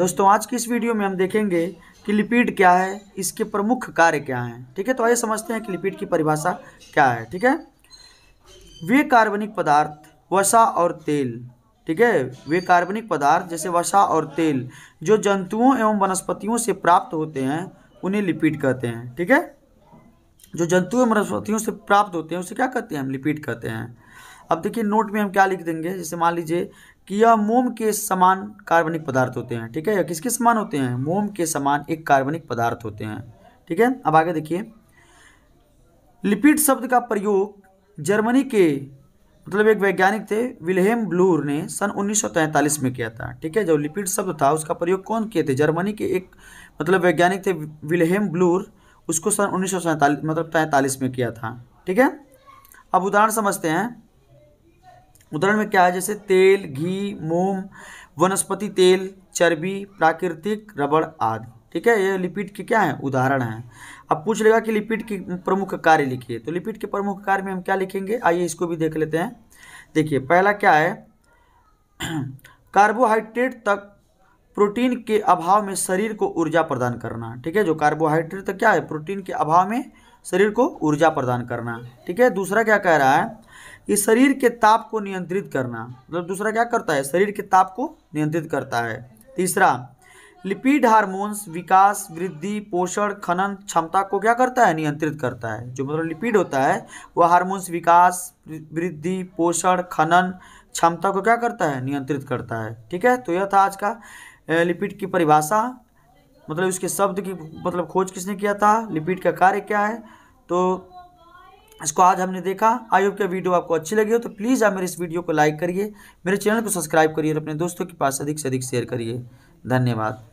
दोस्तों आज की इस वीडियो में हम देखेंगे कि लिपिड क्या है इसके प्रमुख कार्य क्या हैं ठीक है तो आइए समझते हैं कि लिपिड की परिभाषा क्या है ठीक है वे कार्बनिक पदार्थ वसा और तेल ठीक है वे कार्बनिक पदार्थ जैसे वसा और तेल जो जंतुओं एवं वनस्पतियों से प्राप्त होते हैं उन्हें लिपिड कहते हैं ठीक है जो जंतु एवं वनस्पतियों से प्राप्त होते हैं उसे क्या कहते हैं हम लिपिड कहते हैं अब देखिए नोट में हम क्या लिख देंगे जैसे मान लीजिए कि यह मोम के समान कार्बनिक पदार्थ होते हैं ठीक है या किसके समान होते हैं मोम के समान एक कार्बनिक पदार्थ होते हैं ठीक है अब आगे देखिए लिपिड शब्द का प्रयोग जर्मनी के मतलब एक वैज्ञानिक थे विलहेम ब्लूर ने सन उन्नीस में किया था ठीक है जो लिपिड शब्द था उसका प्रयोग कौन किए थे जर्मनी के एक मतलब वैज्ञानिक थे विलहेम ब्लूर उसको सन उन्नीस मतलब तैंतालीस में किया था ठीक है अब उदाहरण समझते हैं उदाहरण में क्या है जैसे तेल घी मोम वनस्पति तेल चर्बी प्राकृतिक रबड़ आदि ठीक है ये लिपिड के क्या है उदाहरण हैं अब पूछ लेगा कि लिपिड के प्रमुख कार्य लिखिए तो लिपिड के प्रमुख कार्य में हम क्या लिखेंगे आइए इसको भी देख लेते हैं देखिए पहला क्या है कार्बोहाइड्रेट तक प्रोटीन के अभाव में शरीर को ऊर्जा प्रदान करना ठीक है जो कार्बोहाइड्रेट तक क्या है प्रोटीन के अभाव में शरीर को ऊर्जा प्रदान करना ठीक है दूसरा क्या कह रहा है कि शरीर के ताप को नियंत्रित करना मतलब दूसरा क्या करता है शरीर के ताप को नियंत्रित करता है तीसरा लिपिड हार्मोन्स विकास वृद्धि पोषण खनन क्षमता को क्या करता है नियंत्रित करता है जो मतलब लिपिड होता है वह हार्मोन्स विकास वृद्धि पोषण खनन क्षमता को क्या करता है नियंत्रित करता है ठीक है तो यह था आज का लिपिड की परिभाषा मतलब इसके शब्द की मतलब खोज किसने किया था लिपिड का कार्य क्या है तो इसको आज हमने देखा आई होप के वीडियो आपको अच्छी लगी हो तो प्लीज़ आप मेरे इस वीडियो को लाइक करिए मेरे चैनल को सब्सक्राइब करिए और अपने दोस्तों के पास अधिक से अधिक शेयर करिए धन्यवाद